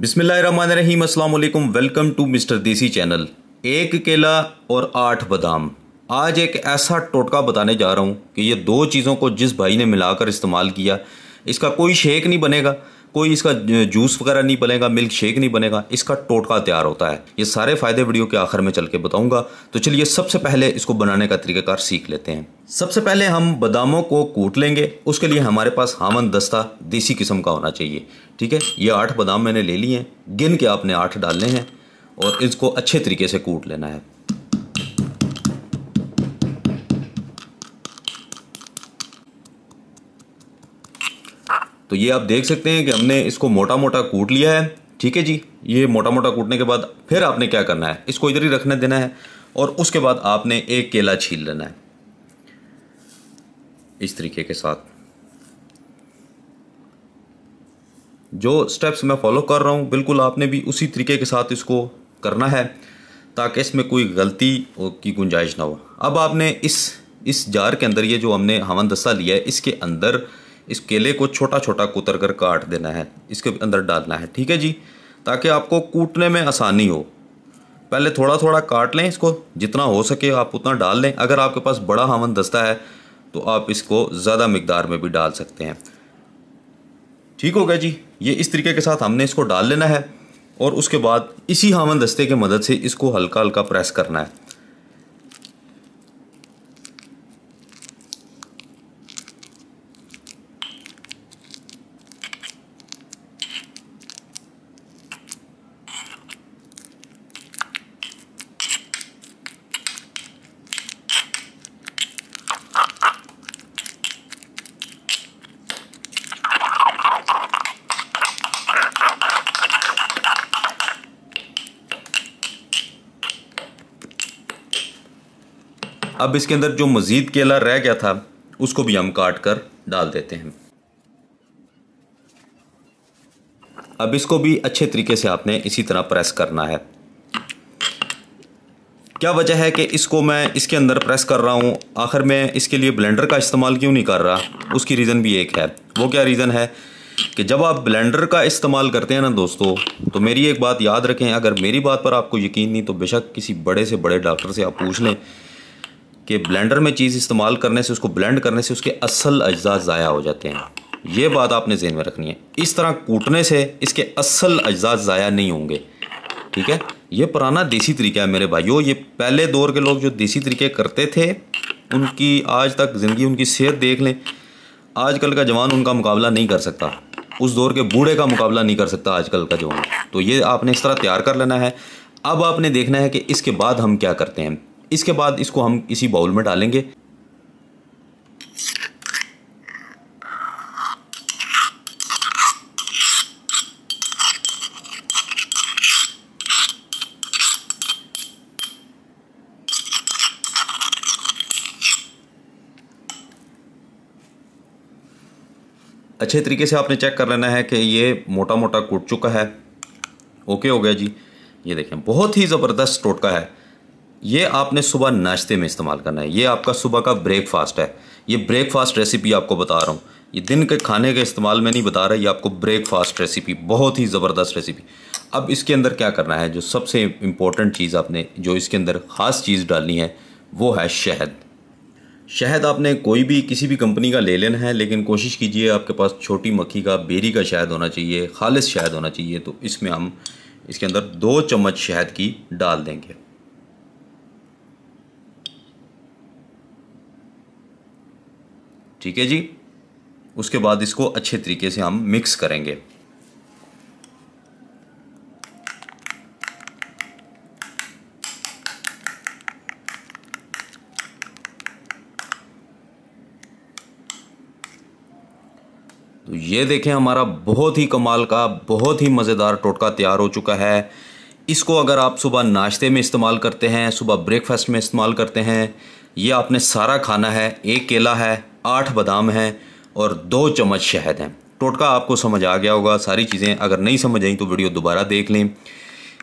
बिसमीम अल्लाम welcome to mister Desi channel एक केला और आठ बादाम आज एक ऐसा टोटका बताने जा रहा हूँ कि ये दो चीज़ों को जिस भाई ने मिलाकर इस्तेमाल किया इसका कोई शेक नहीं बनेगा कोई इसका जूस वगैरह नहीं बनेगा मिल्क शेक नहीं बनेगा इसका टोटका तैयार होता है ये सारे फ़ायदे वीडियो के आखिर में चल के बताऊँगा तो चलिए सबसे पहले इसको बनाने का तरीक़ाकार सीख लेते हैं सबसे पहले हम बादामों को कूट लेंगे उसके लिए हमारे पास हामन दस्ता देसी किस्म का होना चाहिए ठीक है ये आठ बादाम मैंने ले लिए हैं गिन के आपने आठ डालने हैं और इसको अच्छे तरीके से कूट लेना है तो ये आप देख सकते हैं कि हमने इसको मोटा मोटा कूट लिया है ठीक है जी ये मोटा मोटा कूटने के बाद फिर आपने क्या करना है इसको इधर ही रखने देना है और उसके बाद आपने एक केला छील लेना है इस तरीके के साथ जो स्टेप्स मैं फॉलो कर रहा हूँ बिल्कुल आपने भी उसी तरीके के साथ इसको करना है ताकि इसमें कोई गलती की गुंजाइश ना हो अब आपने इस इस जार के अंदर ये जो हमने हवन दस्ता लिया है इसके अंदर इस केले को छोटा छोटा कुतर कर काट देना है इसके अंदर डालना है ठीक है जी ताकि आपको कूटने में आसानी हो पहले थोड़ा थोड़ा काट लें इसको जितना हो सके आप उतना डाल लें अगर आपके पास बड़ा हवन दस्ता है तो आप इसको ज़्यादा मकदार में भी डाल सकते हैं ठीक हो गया जी ये इस तरीके के साथ हमने इसको डाल लेना है और उसके बाद इसी हामन दस्ते की मदद से इसको हल्का हल्का प्रेस करना है अब इसके अंदर जो मज़ीद केला रह गया था उसको भी हम काट कर डाल देते हैं अब इसको भी अच्छे तरीके से आपने इसी तरह प्रेस करना है क्या वजह है कि इसको मैं इसके अंदर प्रेस कर रहा हूँ आखिर मैं इसके लिए ब्लेंडर का इस्तेमाल क्यों नहीं कर रहा उसकी रीज़न भी एक है वो क्या रीज़न है कि जब आप ब्लेंडर का इस्तेमाल करते हैं ना दोस्तों तो मेरी एक बात याद रखें अगर मेरी बात पर आपको यकीन नहीं तो बेशक किसी बड़े से बड़े डॉक्टर से आप पूछ लें कि ब्लेंडर में चीज़ इस्तेमाल करने से उसको ब्लेंड करने से उसके असल अज्जा ज़ाया हो जाते हैं ये बात आपने जेहन में रखनी है इस तरह कूटने से इसके असल अज्जा ज़ाया नहीं होंगे ठीक है ये पुराना देसी तरीका है मेरे भाइयों ये पहले दौर के लोग जो देसी तरीके करते थे उनकी आज तक ज़िंदगी उनकी सेहत देख लें आजकल का जवान उनका मुकाबला नहीं कर सकता उस दौर के बूढ़े का मुकाबला नहीं कर सकता आजकल का जवान तो ये आपने इस तरह तैयार कर लेना है अब आपने देखना है कि इसके बाद हम क्या करते हैं इसके बाद इसको हम इसी बाउल में डालेंगे अच्छे तरीके से आपने चेक कर लेना है कि ये मोटा मोटा कूट चुका है ओके हो गया जी ये देखें बहुत ही ज़बरदस्त टोटका है ये आपने सुबह नाश्ते में इस्तेमाल करना है ये आपका सुबह का ब्रेकफास्ट है ये ब्रेकफास्ट रेसिपी आपको बता रहा हूँ ये दिन के खाने के इस्तेमाल में नहीं बता रहा ये आपको ब्रेकफास्ट रेसिपी बहुत ही ज़बरदस्त रेसिपी अब इसके अंदर क्या करना है जो सबसे इम्पोर्टेंट चीज़ आपने जो इसके अंदर ख़ास चीज़ डालनी है वो है शहद शहद आपने कोई भी किसी भी कंपनी का ले लेना है लेकिन कोशिश कीजिए आपके पास छोटी मक्खी का बेरी का शहद होना चाहिए खालिश शहद होना चाहिए तो इसमें हम इसके अंदर दो चम्मच शहद की डाल देंगे ठीक है जी उसके बाद इसको अच्छे तरीके से हम मिक्स करेंगे तो ये देखें हमारा बहुत ही कमाल का बहुत ही मज़ेदार टोटका तैयार हो चुका है इसको अगर आप सुबह नाश्ते में इस्तेमाल करते हैं सुबह ब्रेकफास्ट में इस्तेमाल करते हैं ये आपने सारा खाना है एक केला है आठ बादाम हैं और दो चम्मच शहद हैं टोटका आपको समझ आ गया होगा सारी चीज़ें अगर नहीं समझ आई तो वीडियो दोबारा देख लें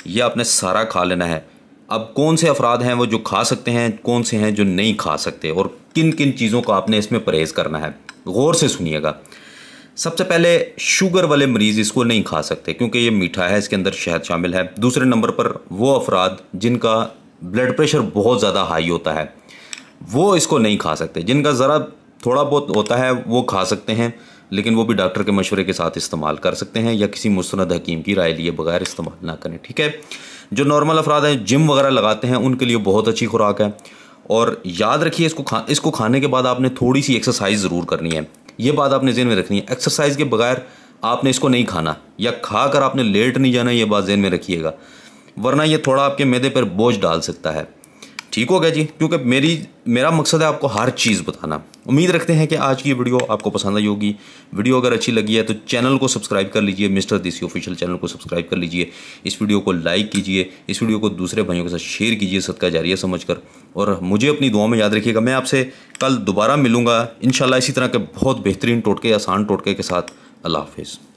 यह आपने सारा खा लेना है अब कौन से अफराद हैं वो जो खा सकते हैं कौन से हैं जो नहीं खा सकते और किन किन चीज़ों का आपने इसमें परहेज़ करना है गौर से सुनिएगा सबसे पहले शुगर वाले मरीज़ इसको नहीं खा सकते क्योंकि ये मीठा है इसके अंदर शहद शामिल है दूसरे नंबर पर वो अफराद जिनका ब्लड प्रेशर बहुत ज़्यादा हाई होता है वो इसको नहीं खा सकते जिनका ज़रा थोड़ा बहुत होता है वो खा सकते हैं लेकिन वो भी डॉक्टर के मशवरे के साथ इस्तेमाल कर सकते हैं या किसी मुस्ंद हकीम की राय लिए बगैर इस्तेमाल ना करें ठीक है जो नॉर्मल अफराद हैं जिम वगैरह लगाते हैं उनके लिए बहुत अच्छी खुराक है और याद रखिए इसको खा इसको खाने के बाद आपने थोड़ी सी एक्सरसाइज ज़रूर करनी है ये बात आपने जेन में रखनी है एक्सरसाइज के बगैर आपने इसको नहीं खाना या खा कर आपने लेट नहीं जाना ये बात जेन में रखिएगा वरना ये थोड़ा आपके मैदे पर बोझ डाल सकता है ठीक हो गया जी क्योंकि मेरी मेरा मकसद है आपको हर चीज़ बताना उम्मीद रखते हैं कि आज की वीडियो आपको पसंद आई होगी वीडियो अगर अच्छी लगी है तो चैनल को सब्सक्राइब कर लीजिए मिस्टर देसी ऑफिशियल चैनल को सब्सक्राइब कर लीजिए इस वीडियो को लाइक कीजिए इस वीडियो को दूसरे भाइयों के साथ शेयर कीजिए सदका जारिया समझ कर और मुझे अपनी दुआ में याद रखिएगा मैं आपसे कल दोबारा मिलूँगा इन इसी तरह के बहुत बेहतरीन टोटके आसान टोटके के साथ अल्लाह हाफिज़